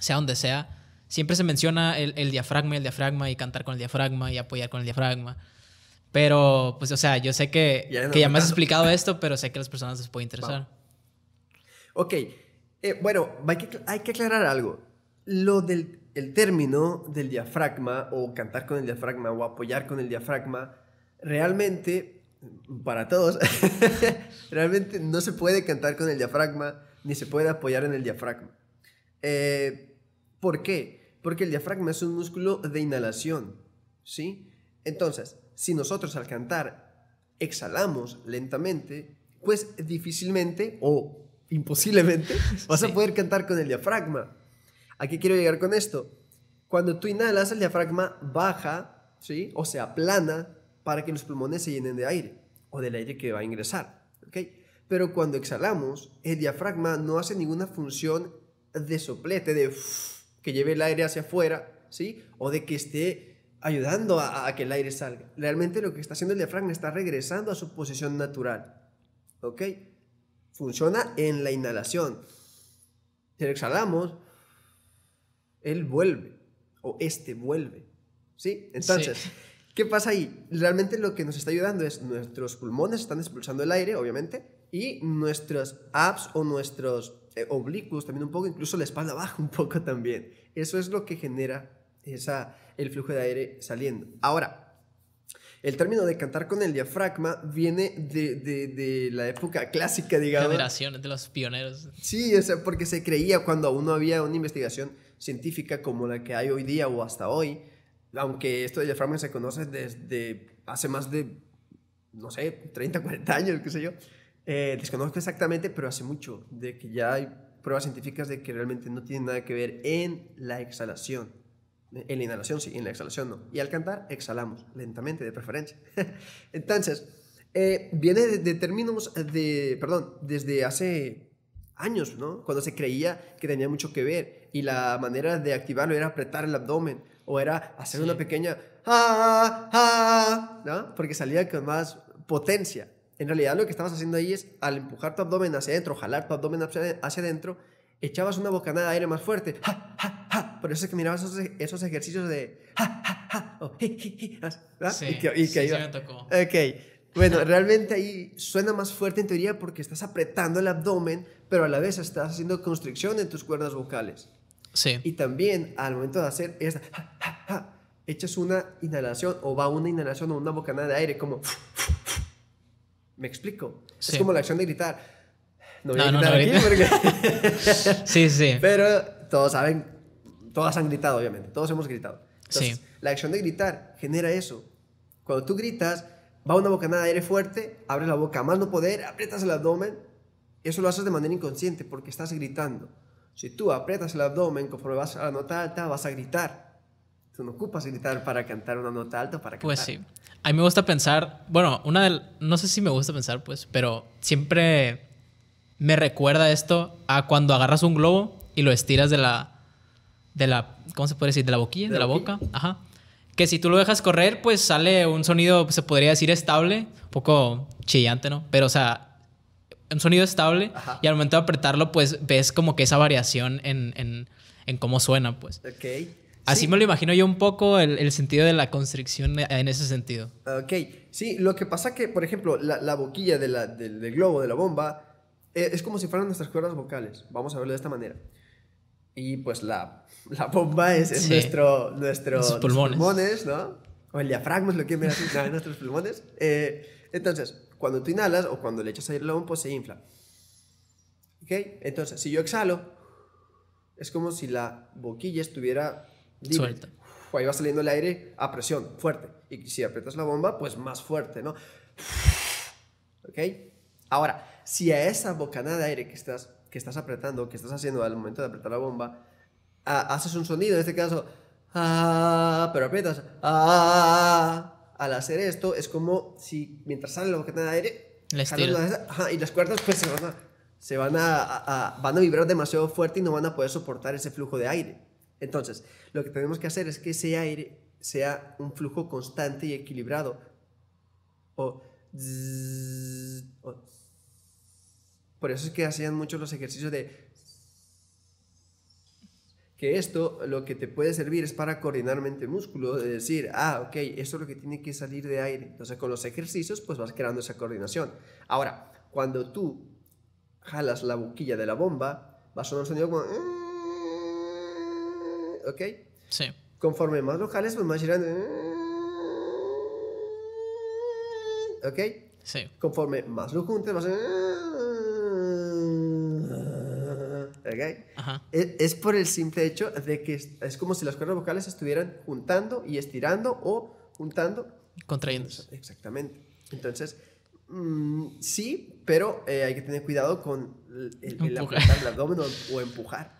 sea donde sea, siempre se menciona el, diafragma y el diafragma y cantar con el diafragma y apoyar con el diafragma. Pero, pues, o sea, yo sé que ya, que me has explicado esto, pero sé que a las personas les puede interesar. Ok. Eh, bueno, hay que, hay que, aclarar algo. Lo del el término del diafragma o cantar con el diafragma o apoyar con el diafragma, realmente, para todos, realmente no se puede cantar con el diafragma ni se puede apoyar en el diafragma. Eh, ¿Por qué? Porque el diafragma es un músculo de inhalación, ¿sí? Entonces, si nosotros al cantar exhalamos lentamente, pues difícilmente o imposiblemente vas a poder cantar con el diafragma. ¿A qué quiero llegar con esto? Cuando tú inhalas, el diafragma baja, ¿sí? O se aplana para que los pulmones se llenen de aire o del aire que va a ingresar, ¿ok? Pero cuando exhalamos, el diafragma no hace ninguna función de soplete, de que lleve el aire hacia afuera, ¿sí? O de que esté ayudando a, que el aire salga. Realmente lo que está haciendo el diafragma está regresando a su posición natural. ¿Ok? Funciona en la inhalación. Si exhalamos, él vuelve, o este vuelve. ¿Sí? Entonces, ¿qué pasa ahí? Realmente lo que nos está ayudando es nuestros pulmones están expulsando el aire, obviamente, y nuestros abs o nuestros eh, oblicuos también un poco, incluso la espalda baja un poco también. Eso es lo que genera esa, el flujo de aire saliendo. Ahora, el término de cantar con el diafragma viene de, la época clásica, digamos. Generaciones de los pioneros. Sí, o porque se creía cuando aún no había una investigación científica como la que hay hoy día o hasta hoy, aunque esto del diafragma se conoce desde hace más de, no sé, 30, 40 años, qué sé yo eh, desconozco exactamente, pero hace mucho, de que ya hay pruebas científicas de que realmente no tiene nada que ver en la exhalación. En la inhalación sí, en la exhalación no. Y al cantar, exhalamos, lentamente, de preferencia. Entonces, eh, viene de, términos de, perdón, desde hace años, ¿no? Cuando se creía que tenía mucho que ver y la manera de activarlo era apretar el abdomen o era hacer una pequeña, ah, ah, ah", ¿no? Porque salía con más potencia en realidad lo que estabas haciendo ahí es, al empujar tu abdomen hacia adentro, jalar tu abdomen hacia adentro, echabas una bocanada de aire más fuerte. ¡Ja, ja, ja! Por eso es que mirabas esos, ejercicios de... Sí, y Ok. Bueno, realmente ahí suena más fuerte en teoría porque estás apretando el abdomen, pero a la vez estás haciendo constricción en tus cuerdas vocales. Sí. Y también al momento de hacer esta, ja, ja, echas una inhalación o va una inhalación o una bocanada de aire como me explico. Es como la acción de gritar. No voy no, a aquí sí, sí. Pero todos saben, todas han gritado, obviamente. Todos hemos gritado. Entonces, la acción de gritar genera eso. Cuando tú gritas, va una bocanada de aire fuerte, abres la boca a más no poder, aprietas el abdomen. Eso lo haces de manera inconsciente porque estás gritando. Si tú aprietas el abdomen conforme vas a la nota alta, vas a gritar. Tú no ocupas gritar para cantar una nota alta para pues cantar. Pues sí. A mí me gusta pensar, bueno, una de no sé si me gusta pensar, pues, pero siempre me recuerda esto a cuando agarras un globo y lo estiras de la, de la, ¿cómo se puede decir? De la boquilla, de, la boca, ajá. Que si tú lo dejas correr, pues sale un sonido, pues, se podría decir estable, un poco chillante, ¿no? Pero, o sea, un sonido estable y al momento de apretarlo, pues ves como que esa variación en, en, en cómo suena, pues. Ok. Así me lo imagino yo un poco el, sentido de la constricción en ese sentido. Ok, sí, lo que pasa que, por ejemplo, la, boquilla del, globo, de la bomba, eh, es como si fueran nuestras cuerdas vocales, vamos a verlo de esta manera. Y pues la, bomba es, nuestro, nuestro pulmones. ¿no? O el diafragma es lo que me así, nuestros pulmones. Eh, entonces, cuando tú inhalas o cuando le echas aire a la bomba, se infla. ¿Ok? Entonces, si yo exhalo, es como si la boquilla estuviera Suelta. ahí va saliendo el aire a presión, fuerte. Y si aprietas la bomba, pues más fuerte, ¿no? ¿Ok? Ahora, si a esa bocanada de aire que estás, que estás apretando, que estás haciendo al momento de apretar la bomba, ah, haces un sonido, en este caso, ah, pero aprietas, ah, al hacer esto es como si mientras sale la bocanada de aire, y las cuerdas pues se van a, van a vibrar demasiado fuerte y no van a poder soportar ese flujo de aire. Entonces, lo que tenemos que hacer es que ese aire sea un flujo constante y equilibrado. O, por eso es que hacían muchos los ejercicios de que esto lo que te puede servir es para coordinar mente-músculo, de decir, ah, ok, esto es lo que tiene que salir de aire. Entonces, con los ejercicios, pues vas creando esa coordinación. Ahora, cuando tú jalas la boquilla de la bomba, vas a sonar un sonido como eh, ¿ok? Sí. Conforme más locales, pues más girando. ¿Ok? Sí. Conforme más lo juntes, más... ok, e, Es, por el simple hecho de que es, como si las cuerdas vocales estuvieran juntando y estirando o juntando. Contrayéndose. Exactamente. Entonces, mm, sí, pero eh, hay que tener cuidado con el, el el abdomen o, empujar.